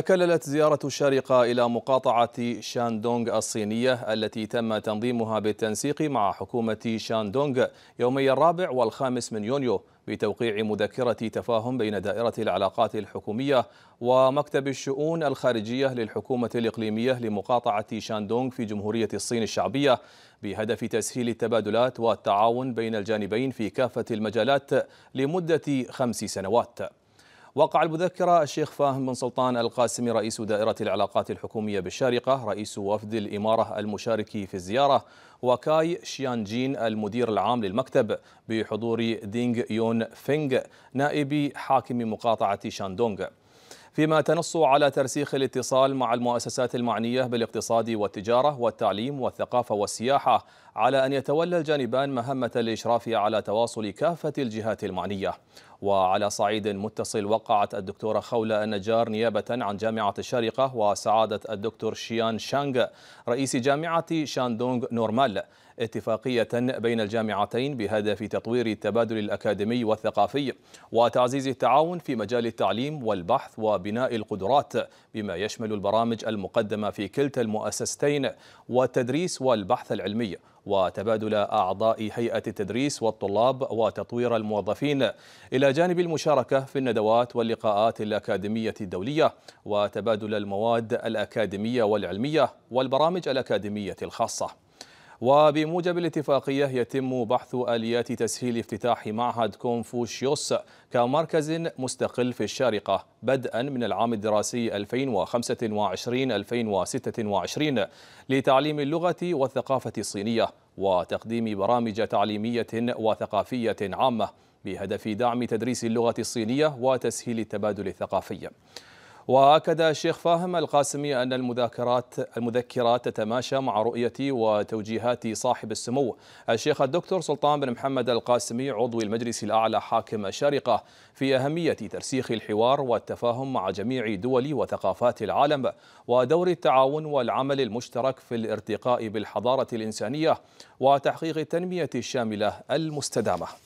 تكللت زيارة الشارقة إلى مقاطعة شاندونغ الصينية التي تم تنظيمها بالتنسيق مع حكومة شاندونغ يومي الرابع والخامس من يونيو بتوقيع مذكرة تفاهم بين دائرة العلاقات الحكومية ومكتب الشؤون الخارجية للحكومة الإقليمية لمقاطعة شاندونغ في جمهورية الصين الشعبية بهدف تسهيل التبادلات والتعاون بين الجانبين في كافة المجالات لمدة خمس سنوات وقع المذكرة الشيخ فاهم بن سلطان القاسمي رئيس دائرة العلاقات الحكومية بالشارقة رئيس وفد الإمارة المشارك في الزيارة وكاي شيانجين المدير العام للمكتب بحضور دينغ يون فينغ نائب حاكم مقاطعة شاندونغ فيما تنص على ترسيخ الاتصال مع المؤسسات المعنية بالاقتصاد والتجارة والتعليم والثقافة والسياحة على أن يتولى الجانبان مهمة الإشراف على تواصل كافة الجهات المعنية وعلى صعيد متصل وقعت الدكتورة خولة النجار نيابة عن جامعة الشارقة وسعادة الدكتور شيان شانغ رئيس جامعة شاندونغ نورمال اتفاقية بين الجامعتين بهدف تطوير التبادل الأكاديمي والثقافي وتعزيز التعاون في مجال التعليم والبحث وبناء القدرات بما يشمل البرامج المقدمة في كلتا المؤسستين والتدريس والبحث العلمي وتبادل أعضاء هيئة التدريس والطلاب وتطوير الموظفين إلى جانب المشاركة في الندوات واللقاءات الأكاديمية الدولية وتبادل المواد الأكاديمية والعلمية والبرامج الأكاديمية الخاصة وبموجب الاتفاقية يتم بحث آليات تسهيل افتتاح معهد كونفوشيوس كمركز مستقل في الشارقة بدءا من العام الدراسي 2025-2026 لتعليم اللغة والثقافة الصينية وتقديم برامج تعليمية وثقافية عامة بهدف دعم تدريس اللغة الصينية وتسهيل التبادل الثقافي واكد الشيخ فاهم القاسمي ان المذاكرات المذكرات تتماشى مع رؤيه وتوجيهات صاحب السمو الشيخ الدكتور سلطان بن محمد القاسمي عضو المجلس الاعلى حاكم الشارقه في اهميه ترسيخ الحوار والتفاهم مع جميع دول وثقافات العالم ودور التعاون والعمل المشترك في الارتقاء بالحضاره الانسانيه وتحقيق التنميه الشامله المستدامه